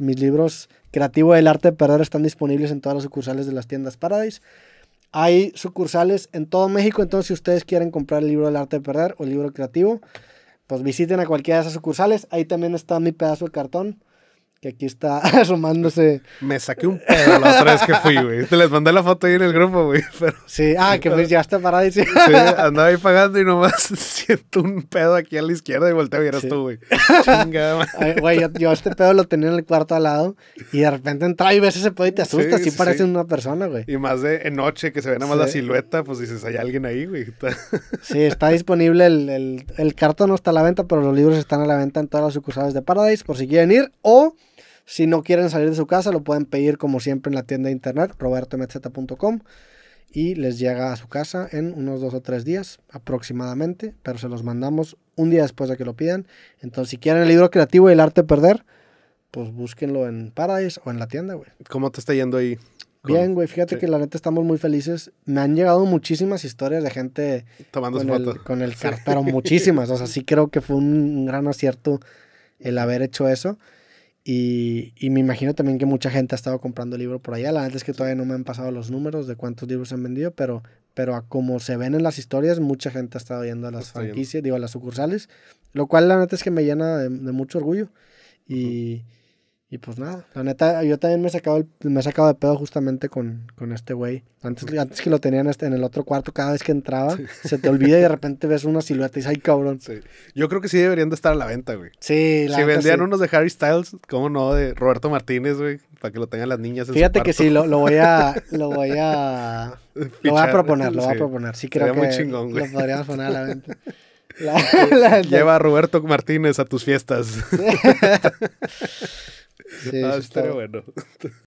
Mis libros Creativo del Arte de Perder están disponibles en todas las sucursales de las tiendas Paradise. Hay sucursales en todo México, entonces si ustedes quieren comprar el libro del Arte de Perder o el libro creativo, pues visiten a cualquiera de esas sucursales. Ahí también está mi pedazo de cartón que aquí está asomándose. Me saqué un pedo la otra vez que fui, güey. Te les mandé la foto ahí en el grupo, güey. Sí, ah, que pues ya está Paradise y sí. andaba ahí pagando y nomás siento un pedo aquí a la izquierda y volteo y eras tú, güey. Chingada, Güey, yo, este pedo lo tenía en el cuarto al lado y de repente entra y ves ese pedo y te asustas. Sí, parece una persona, güey. Y más de en noche que se ve nada más la silueta, pues dices, hay alguien ahí, güey. sí, está disponible el, el, el cartón, no está a la venta, pero los libros están a la venta en todas las sucursales de Paradise por si quieren ir o. Si no quieren salir de su casa, lo pueden pedir como siempre en la tienda de internet, robertomz.com y les llega a su casa en unos dos o tres días aproximadamente, pero se los mandamos un día después de que lo pidan. Entonces, si quieren el libro creativo y el arte de perder, pues búsquenlo en Paradise o en la tienda, güey. ¿Cómo te está yendo ahí? Bien, güey, fíjate que la neta estamos muy felices. Me han llegado muchísimas historias de gente tomando con, con el muchísimas. O sea, sí creo que fue un gran acierto el haber hecho eso. Y, y, me imagino también que mucha gente ha estado comprando el libro por allá. La neta es que todavía no me han pasado los números de cuántos libros se han vendido, pero, pero a como se ven en las historias, mucha gente ha estado yendo a las franquicias, digo, a las sucursales, lo cual la neta es que me llena de, mucho orgullo. Y. Y pues nada, la neta, yo también me he sacado, me he sacado de pedo justamente con, con este güey. Antes, antes que lo tenían este, en el otro cuarto, cada vez que entraba, se te olvida y de repente ves una silueta y dices, ay cabrón. Yo creo que sí deberían de estar a la venta, güey. Si vendían unos de Harry Styles, ¿cómo no? De Roberto Martínez, güey, para que lo tengan las niñas. Fíjate que sí, lo, lo, voy a. Lo voy a. Lo voy a proponer, lo voy a proponer. Sí, creo que lo podríamos poner a la venta. Lleva a Roberto Martínez a tus fiestas. ah, está bueno.